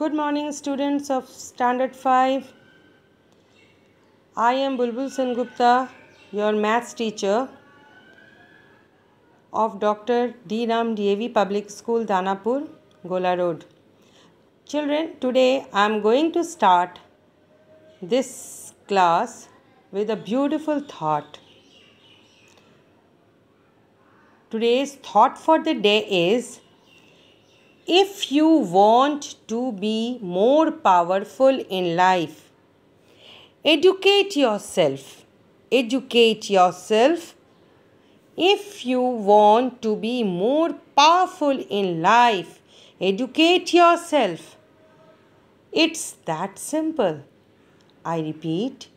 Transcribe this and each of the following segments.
Good morning students of standard 5. I am Bulbul Sengupta, your maths teacher of Dr. D. Ram DAV Public School, Danapur, Gola Road. Children, today I am going to start this class with a beautiful thought. Today's thought for the day is if you want to be more powerful in life, educate yourself. Educate yourself. If you want to be more powerful in life, educate yourself. It's that simple. I repeat,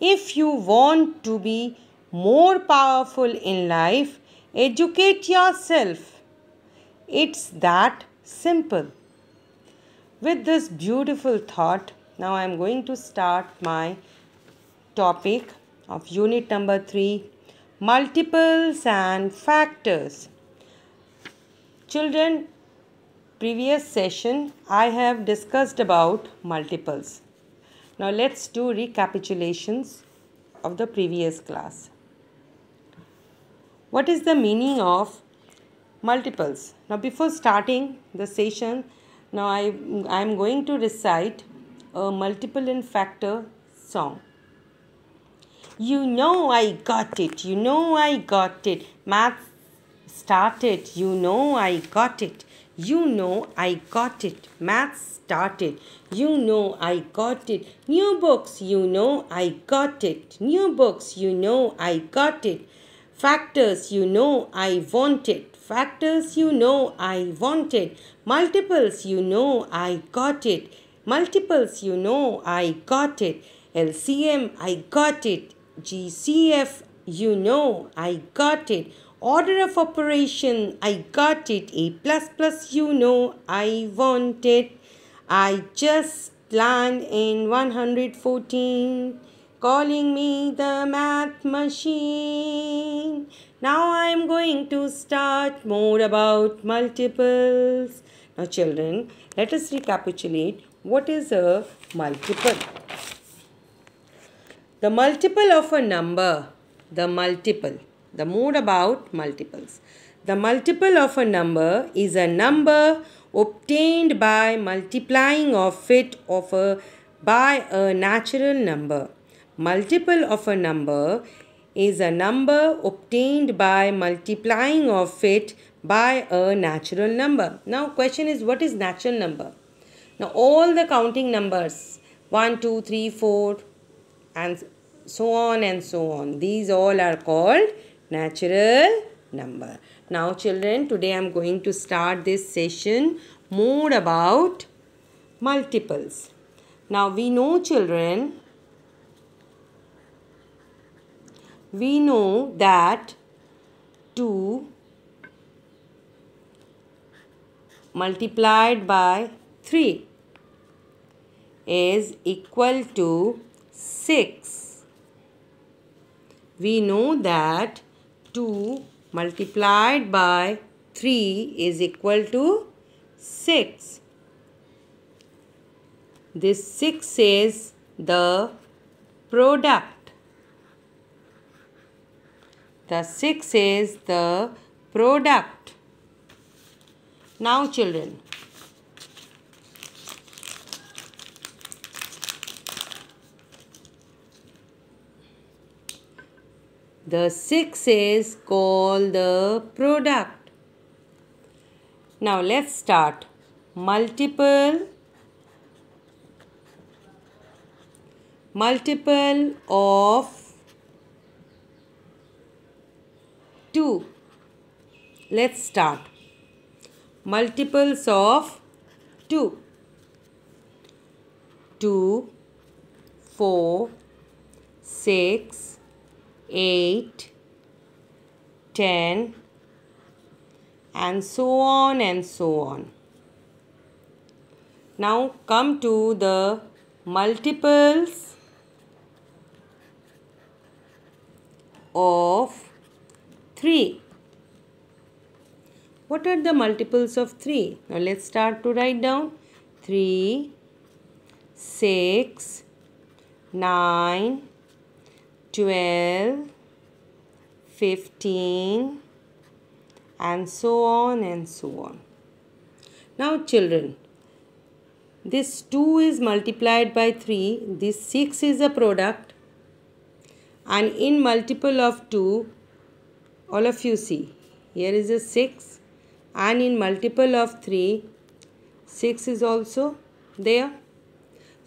if you want to be more powerful in life, educate yourself. It's that simple. With this beautiful thought, now I am going to start my topic of unit number 3 multiples and factors. Children, previous session I have discussed about multiples. Now let's do recapitulations of the previous class. What is the meaning of multiples. Now before starting the session, now I, I am going to recite a multiple and factor song. You know I got it, you know I got it, math started, you know I got it, you know I got it, math started, you know I got it, new books, you know I got it, new books, you know I got it, factors, you know I want it, Factors, you know I wanted. Multiples, you know I got it. Multiples, you know I got it. LCM, I got it. GCF, you know I got it. Order of operation, I got it. A plus plus, you know I want it. I just land in 114, calling me the math machine. Now I am going to start more about multiples. Now children, let us recapitulate what is a multiple. The multiple of a number, the multiple, the more about multiples. The multiple of a number is a number obtained by multiplying of it of a by a natural number. Multiple of a number is a number obtained by multiplying of it by a natural number. Now question is what is natural number? Now all the counting numbers 1, 2, 3, 4 and so on and so on. These all are called natural number. Now children today I am going to start this session more about multiples. Now we know children we know that 2 multiplied by 3 is equal to 6. We know that 2 multiplied by 3 is equal to 6. This 6 is the product. The 6 is the product. Now children, The six is called the product. Now let's start. Multiple, multiple of 2. Let's start. Multiples of 2. 2, 4, 6, 8, 10, and so on and so on. Now come to the multiples of 3. What are the multiples of 3? Now let's start to write down. 3, 6, 9, 12, 15 and so on and so on. Now children, this 2 is multiplied by 3, this 6 is a product and in multiple of 2, all of you see here is a 6 and in multiple of 3 6 is also there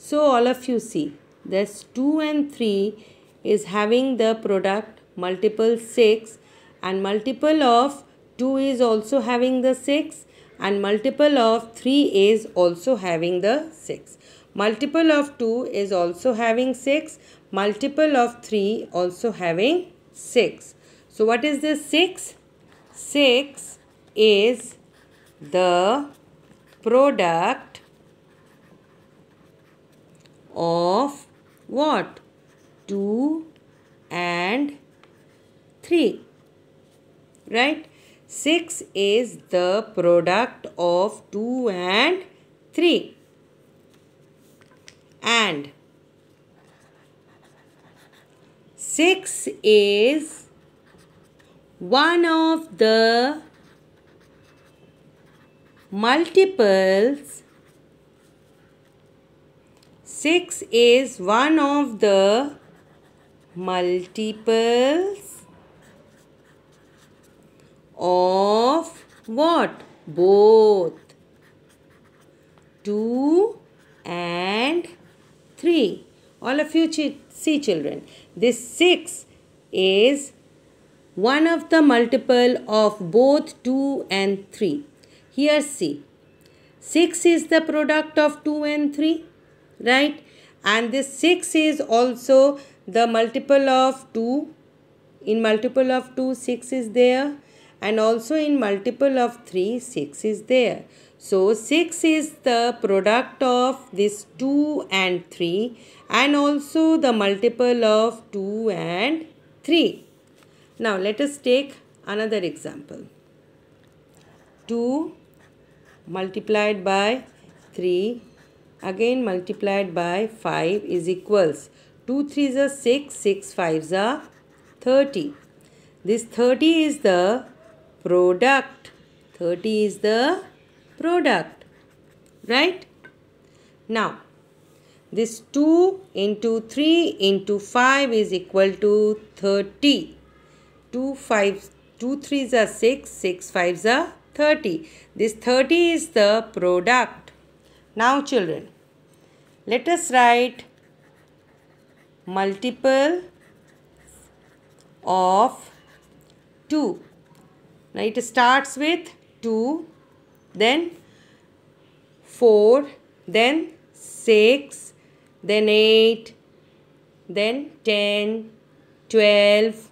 so all of you see this 2 and 3 is having the product multiple 6 and multiple of 2 is also having the 6 and multiple of 3 is also having the 6. Multiple of 2 is also having 6. Multiple of 3 also having 6. So what is this 6? 6 is the product of what? 2 and 3. Right? 6 is the product of 2 and 3. And 6 is one of the multiples 6 is one of the multiples of what both 2 and 3 all of you see children this 6 is one of the multiple of both 2 and 3. Here see, 6 is the product of 2 and 3, right? And this 6 is also the multiple of 2. In multiple of 2, 6 is there. And also in multiple of 3, 6 is there. So 6 is the product of this 2 and 3 and also the multiple of 2 and 3. Now let us take another example. 2 multiplied by 3 again multiplied by 5 is equals 2 3s are 6, 6 5s are 30. This 30 is the product. 30 is the product. Right? Now, this 2 into 3 into 5 is equal to 30. 2 5 2 3s are 6 6 5s are 30 this 30 is the product now children let us write multiple of 2 now it starts with 2 then 4 then 6 then 8 then 10 12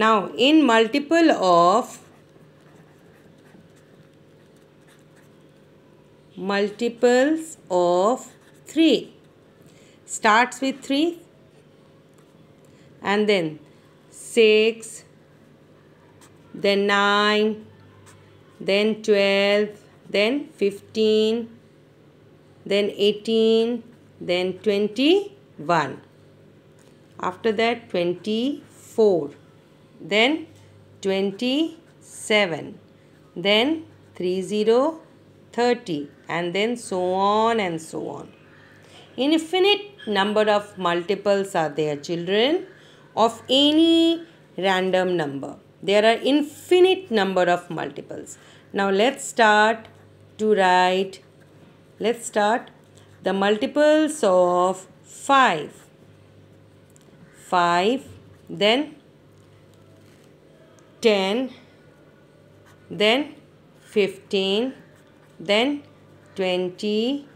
Now, in multiple of multiples of 3 starts with 3 and then 6 then 9 then 12 then 15 then 18 then 21 after that 24 then 27 then 30 30 and then so on and so on infinite number of multiples are there children of any random number there are infinite number of multiples now let's start to write let's start the multiples of 5 5 then 10 then 15 then 20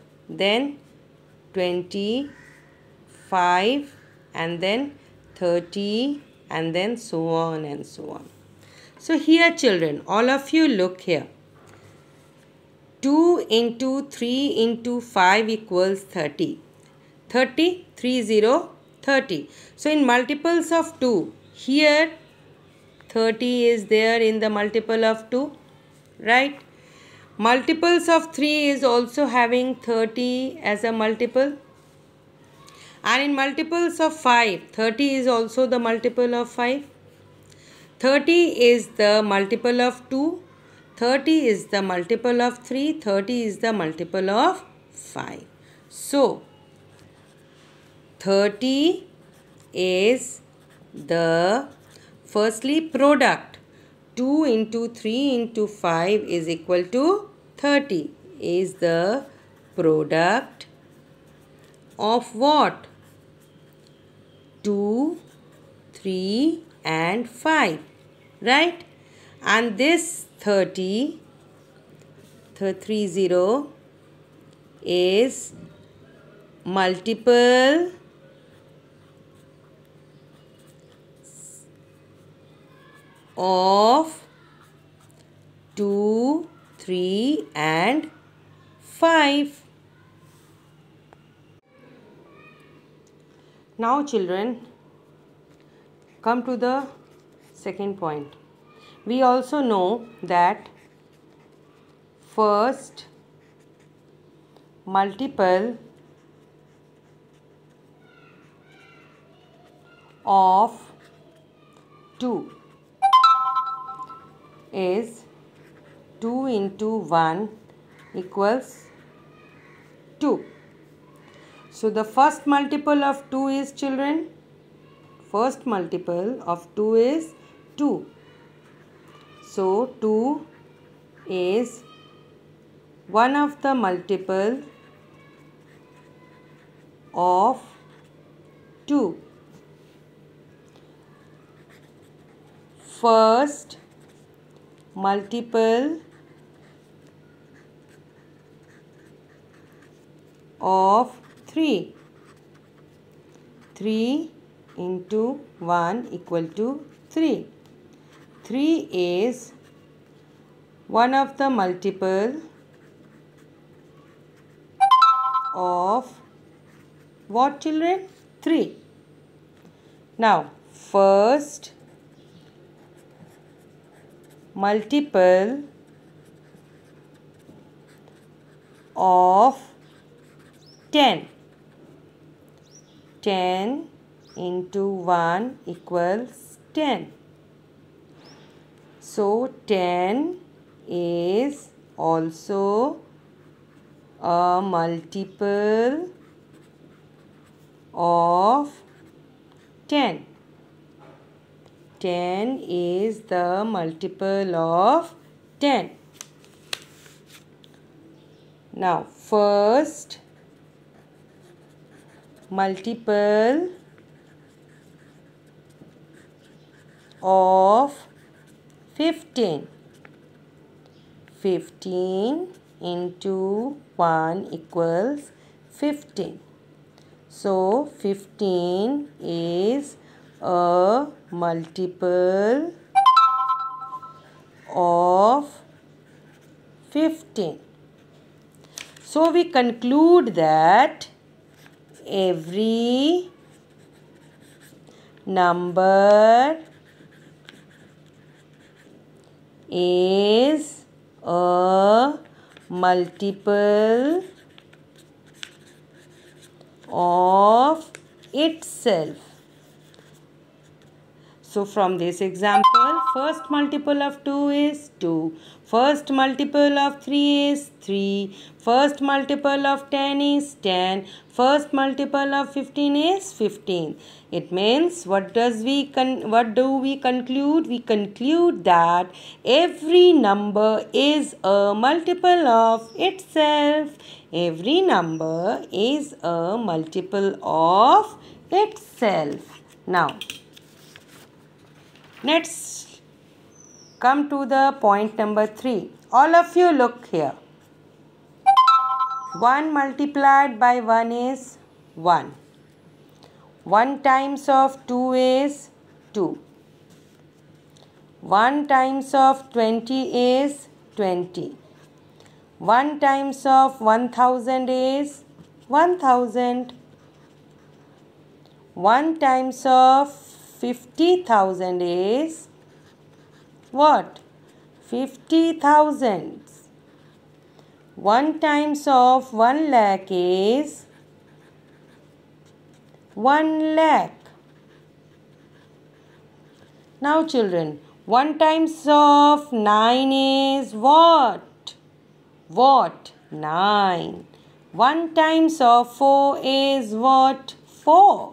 then 25 and then 30 and then so on and so on. So here children, all of you look here. 2 into 3 into 5 equals 30. 30, 30 0, 30. So in multiples of 2, here 30 is there in the multiple of 2, right? Multiples of 3 is also having 30 as a multiple. And in multiples of 5, 30 is also the multiple of 5. 30 is the multiple of 2. 30 is the multiple of 3. 30 is the multiple of 5. So, 30 is the Firstly, product. 2 into 3 into 5 is equal to 30 is the product of what? 2, 3 and 5. Right? And this 30, 30 is multiple of 2, 3 and 5. Now children, come to the second point. We also know that first multiple of 2 is 2 into 1 equals 2. So the first multiple of 2 is children. First multiple of 2 is 2. So 2 is one of the multiple of 2. First multiple of 3 3 into 1 equal to 3 3 is one of the multiple of what children 3 now first multiple of 10. 10 into 1 equals 10. So 10 is also a multiple of 10. 10 is the multiple of 10. Now, first multiple of 15. 15 into 1 equals 15. So, 15 is a multiple of 15. So we conclude that every number is a multiple of itself. So from this example, first multiple of 2 is 2. First multiple of 3 is 3. First multiple of 10 is 10. First multiple of 15 is 15. It means what does we con what do we conclude? We conclude that every number is a multiple of itself. Every number is a multiple of itself. Now Let's come to the point number 3. All of you look here. 1 multiplied by 1 is 1. 1 times of 2 is 2. 1 times of 20 is 20. 1 times of 1000 is 1000. 1 times of 50,000 is what? 50,000. 1 times of 1 lakh is 1 lakh. Now children, 1 times of 9 is what? What? 9. 1 times of 4 is what? 4.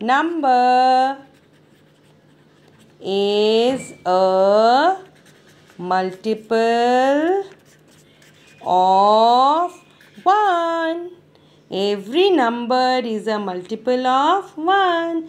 number is a multiple of 1. Every number is a multiple of 1.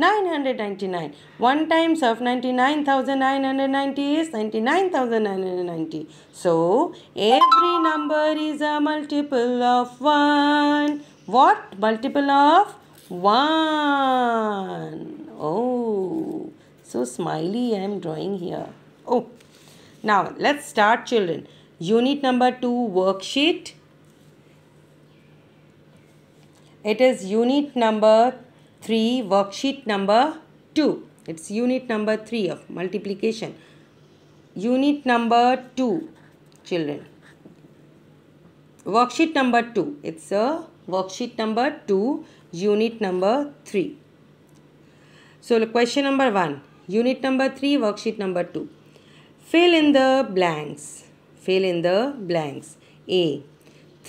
999. 1 times of 99,990 is 99,990. So, every number is a multiple of 1. What multiple of 1? Oh, so smiley I am drawing here. Oh, now let's start children. Unit number 2 worksheet. It is unit number 3 worksheet number 2 it's unit number 3 of multiplication unit number 2 children worksheet number 2 it's a worksheet number 2 unit number 3 so question number 1 unit number 3 worksheet number 2 fill in the blanks fill in the blanks a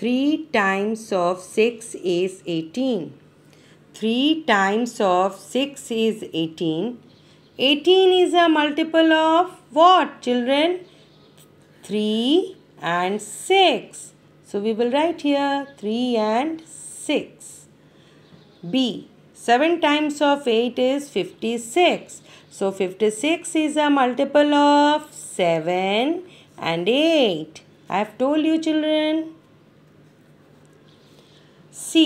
3 times of 6 is 18 3 times of 6 is 18. 18 is a multiple of what children? 3 and 6. So we will write here 3 and 6. B. 7 times of 8 is 56. So 56 is a multiple of 7 and 8. I have told you children. C.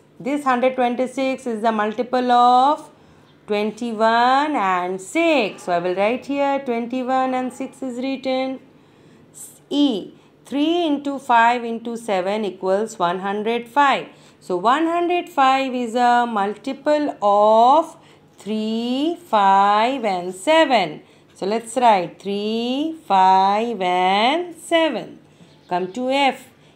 This 126 is the multiple of 21 and 6. So I will write here 21 and 6 is written. E 3 into 5 into 7 equals 105. So 105 is a multiple of 3, 5 and 7. So let's write 3, 5 and 7. Come to F.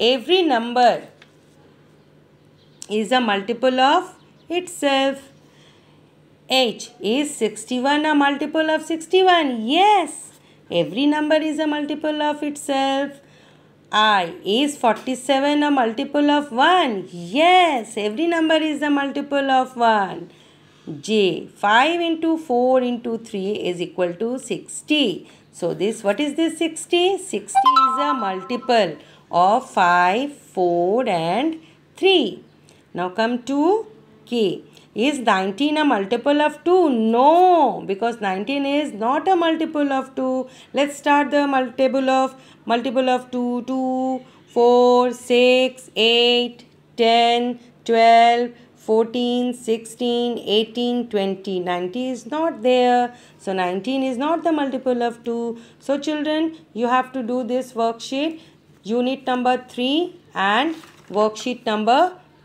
Every number is a multiple of itself. H is 61 a multiple of 61? Yes. Every number is a multiple of itself. I is 47 a multiple of 1? Yes. Every number is a multiple of 1. J 5 into 4 into 3 is equal to 60. So this what is this 60? 60 is a multiple of 5, 4 and 3. Now come to K. Is 19 a multiple of 2? No, because 19 is not a multiple of 2. Let's start the multiple of multiple of 2, 2, 4, 6, 8, 10, 12, 14, 16, 18, 20. 90 is not there. So 19 is not the multiple of 2. So children, you have to do this worksheet unit number 3 and worksheet number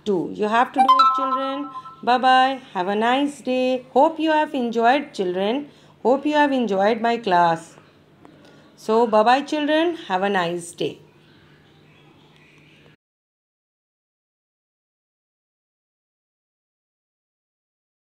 2. You have to do it children. Bye-bye. Have a nice day. Hope you have enjoyed children. Hope you have enjoyed my class. So, bye-bye children. Have a nice day.